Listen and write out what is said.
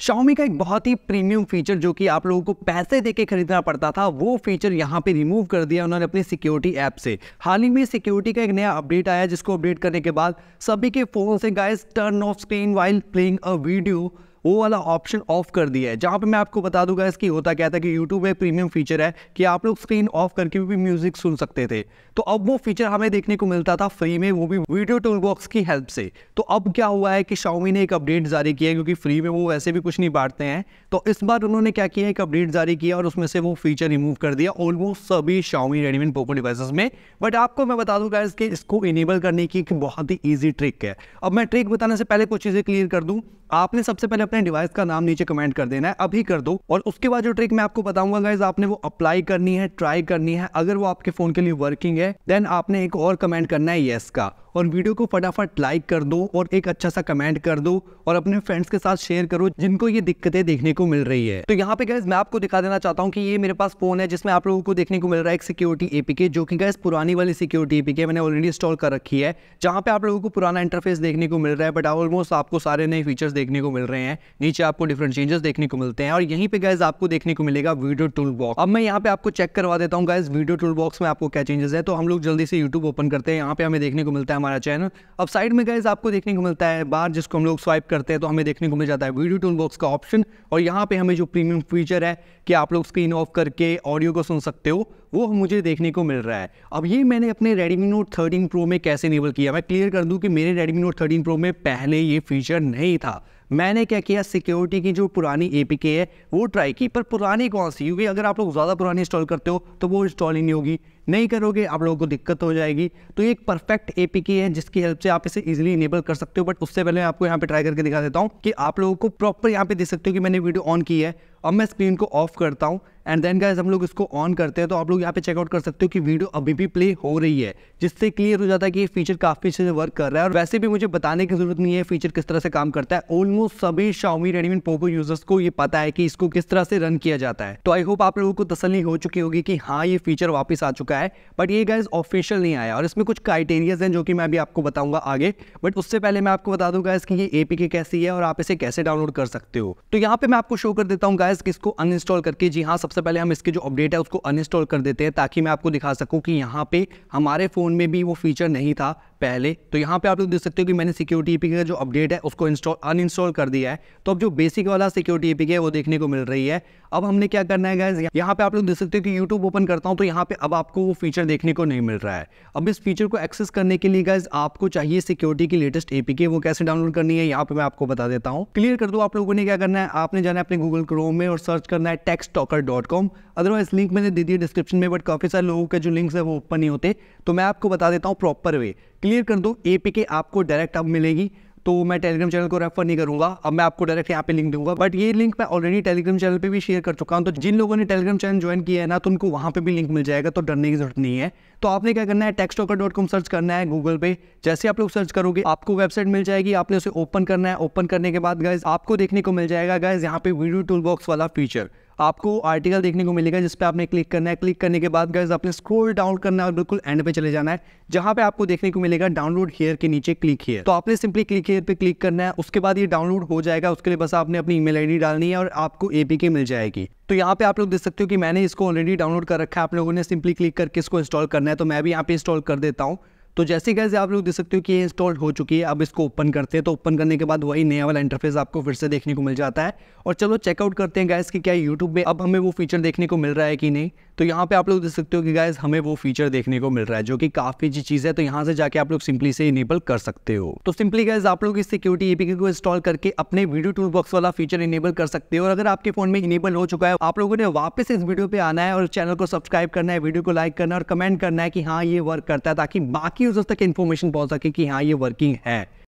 Xiaomi का एक बहुत ही प्रीमियम फीचर जो कि आप लोगों को पैसे देके खरीदना पड़ता था वो फीचर यहाँ पे रिमूव कर दिया उन्होंने अपनी सिक्योरिटी ऐप से हाल ही में सिक्योरिटी का एक नया अपडेट आया जिसको अपडेट करने के बाद सभी के फोन से guys turn off screen while playing a video वो वाला ऑप्शन ऑफ कर दिया है जहाँ पे मैं आपको बता दूंगा इसकी होता क्या था कि यूट्यूब एक प्रीमियम फीचर है कि आप लोग स्क्रीन ऑफ करके भी म्यूजिक सुन सकते थे तो अब वो फीचर हमें देखने को मिलता था फ्री में वो भी वीडियो टूल बॉक्स की हेल्प से तो अब क्या हुआ है कि शाओमी ने एक अपडेट जारी किया है क्योंकि फ्री में वो वैसे भी कुछ नहीं बांटते हैं तो इस बार उन्होंने क्या किया एक अपडेट जारी किया और उसमें से वो फीचर रिमूव कर दिया ऑलमोस्ट सभी शाओमी रेडमी पोको डिवाइसेस में बट आपको मैं बता दूंगा इसके इसको इनेबल करने की एक बहुत ही ईजी ट्रिक है अब मैं ट्रिक बताने से पहले कुछ चीज़ें क्लियर कर दूँ आपने सबसे पहले अपने डिवाइस का नाम नीचे कमेंट कर देना है अभी कर दो और उसके बाद जो ट्रिक मैं आपको बताऊंगा गाइज आपने वो अप्लाई करनी है ट्राई करनी है अगर वो आपके फोन के लिए वर्किंग है देन आपने एक और कमेंट करना है येस का और वीडियो को फटाफट लाइक कर दो और एक अच्छा सा कमेंट कर दो और अपने फ्रेंड्स के साथ शेयर करो जिनको ये दिक्कतें देखने को मिल रही है तो यहाँ पे गैस मैं आपको दिखा देना चाहता हूँ कि ये मेरे पास फोन है जिसमें आप लोगों को देखने को मिल रहा है एक सिक्योरिटी एपीके जो कि गैस पुरानी वाली सिक्योरिटी एपीके मैंने ऑलरेडी इंस्टॉल कर रखी है जहाँ पे आप लोगों को पुराना इंटरफेस देखने को मिल रहा है बट ऑलमोस्ट आपको सारे नए फीचर्स देखने को मिल रहे हैं नीचे आपको डिफरेंट चेंजेस देखने को मिलते हैं और यहीं पे गैस आपको देखने को मिलेगा वीडियो टूल बॉक्स अब मैं यहाँ पे आपको चेक करवा देता हूँ गैस वीडियो टूल बॉक्स में आपको क्या चेंजेस है तो हम लोग जल्दी से यूट्यूब ओपन करते हैं यहाँ पे हमें देखने को मिलता है हमारा चैनल अब साइड में गाइज आपको देखने को मिलता है बार जिसको हम लोग स्वाइप करते हैं तो हमें देखने को मिल जाता है वीडियो टून बॉक्स का ऑप्शन और यहाँ पे हमें जो प्रीमियम फीचर है कि आप लोग स्क्रीन ऑफ करके ऑडियो को सुन सकते हो वो मुझे देखने को मिल रहा है अब ये मैंने अपने रेडमी नोट थर्टीन प्रो में कैसे इनेबल किया मैं क्लियर कर दूँ कि मेरे रेडमी नोट थर्टीन प्रो में पहले ये फीचर नहीं था मैंने क्या किया सिक्योरिटी की जो पुरानी ए पी के है वो ट्राई की पर पुरानी कौन सी क्योंकि अगर आप लोग ज़्यादा पुरानी इंस्टॉल करते हो तो वो इंस्टॉल ही नहीं होगी नहीं करोगे आप लोगों को दिक्कत हो जाएगी तो ये एक परफेक्ट ए के है जिसकी हेल्प से आप इसे ईजिली इनेबल कर सकते हो बट उससे पहले मैं आपको यहाँ पे ट्राई करके दिखा देता हूँ कि आप लोगों को प्रॉपर यहाँ पे देख सकते हो कि मैंने वीडियो ऑन की है अब मैं स्क्रीन को ऑफ करता हूँ एंड देन गाइज हम लोग इसको ऑन करते हैं तो आप लोग यहाँ पे चेकआउट कर सकते हो कि वीडियो अभी भी प्ले हो रही है जिससे क्लियर हो जाता है कि ये फीचर काफ़ी अच्छे से वर्क कर रहा है और वैसे भी मुझे बताने की जरूरत नहीं है फीचर किस तरह से काम करता है ऑलमोस्ट सभी शाउमी रेडमी पोको यूजर्स को ये पता है कि इसको किस तरह से रन किया जाता है तो आई होप आप लोगों को तसली हो चुकी होगी कि हाँ ये फीचर वापस आ चुका है बट ये गाइज ऑफिशियल नहीं आया और इसमें कुछ क्राइटेरियाज हैं जो कि मैं अभी आपको बताऊंगा आगे बट उससे पहले मैं आपको बता दूंगा इसकी ये एपी कैसी है और आप इसे कैसे डाउनलोड कर सकते हो तो यहाँ पे मैं आपको शो कर देता हूँ गाय गाइस कि अनइंस्टॉल करके जी हाँ सबसे पहले हम इसके जो अपडेट है उसको अनइंस्टॉल कर देते हैं ताकि मैं आपको दिखा सकूँ कि यहाँ पे हमारे फ़ोन में भी वो फीचर नहीं था पहले तो यहाँ पे आप लोग देख सकते हो कि मैंने सिक्योरिटी ईपीके e का जो अपडेट है उसको इंस्टॉल अनइंस्टॉल कर दिया है तो अब जो बेसिक वाला सिक्योरिटी ईपीके e है वो देखने को मिल रही है अब हमने क्या करना है गैस यहाँ पे आप लोग देख सकते हो कि यूट्यूब ओपन करता हूँ तो यहाँ पे अब आपको वो फीचर देखने को नहीं मिल रहा है अब इस फीचर को एक्सेस करने के लिए गैस आपको चाहिए सिक्योरिटी की लेटेस्ट एपीके e वो कैसे डाउनलोड करनी है यहाँ पे मैं आपको बता देता हूँ क्लियर कर दो आप लोगों ने क्या करना है आपने जाना है अपने गूगल क्रोम में और सर्च करना है tech talker dot com otherwise link मैंने दे दी डिस्क्रिप्शन में बट काफी सारे लोगों के जो लिंक्स है वो ओपन नहीं होते तो मैं आपको बता देता हूँ प्रॉपर वे क्लियर कर दो ए आपको डायरेक्ट अब मिलेगी तो मैं टेलीग्राम चैनल को रेफर नहीं करूंगा अब मैं आपको डायरेक्ट यहाँ पे लिंक दूंगा बट ये लिंक मैं ऑलरेडी टेलीग्राम चैनल पे भी शेयर कर चुका हूँ तो जिन लोगों ने टेलीग्राम चैनल ज्वाइन किया है ना तो उनको वहाँ पे भी लिंक मिल जाएगा तो डरने की जरूरत नहीं है तो आपने क्या करना है टेक्स डॉट कॉम सर्च करना है गूगल पे जैसे आप लोग सर्च करोगे आपको वेबसाइट मिल जाएगी आपने उसे ओपन करना है ओपन करने के बाद गाइज आपको देखने को मिल जाएगा गाइज यहाँ पे वीडियो टूल बॉक्स वाला फीचर आपको आर्टिकल देखने को मिलेगा जिस पर आपने क्लिक करना है क्लिक करने के बाद गैस आपने स्क्रोल डाउन करना है और बिल्कुल एंड पे चले जाना है जहाँ पे आपको देखने को मिलेगा डाउनलोड हेयर के नीचे क्लिक हेयर तो आपने सिंपली क्लिक हेयर पे क्लिक करना है उसके बाद ये डाउनलोड हो जाएगा उसके लिए बस आपने अपनी ईमेल आईडी डालनी है और आपको एपीके मिल जाएगी तो यहाँ पे आप लोग देख सकते हो कि मैंने इसको ऑलरेडी डाउनलोड कर रखा है आप लोगों ने सिंपली क्लिक करके इसको इंस्टॉल करना है तो मैं भी यहाँ पे इंस्टॉल कर देता हूँ तो जैसे कैसे आप लोग देख सकते हो कि ये इंस्टॉल्ड हो चुकी है अब इसको ओपन करते हैं तो ओपन करने के बाद वही नया वाला इंटरफेस आपको फिर से देखने को मिल जाता है और चलो चेकआउट करते हैं गैस कि क्या यूट्यूब में अब हमें वो फीचर देखने को मिल रहा है कि नहीं तो यहाँ पे आप लोग देख सकते हो कि गाइज हमें वो फीचर देखने को मिल रहा है जो कि काफ़ी अच्छी चीज़ है तो यहाँ से जाके आप लोग सिंपली से इनेबल कर सकते हो तो सिंपली गाइज आप लोग इस सिक्योरिटी एपीके को इंस्टॉल करके अपने वीडियो टूल बॉक्स वाला फीचर इनेबल कर सकते हो और अगर आपके फोन में इनेबल हो चुका है आप लोगों ने वापस इस वीडियो पे आना है और चैनल को सब्सक्राइब करना है वीडियो को लाइक करना है और कमेंट करना है कि हाँ ये वर्क करता है ताकि बाकी यूजर्स तक इन्फॉर्मेशन पहुंच सके कि हाँ ये वर्किंग है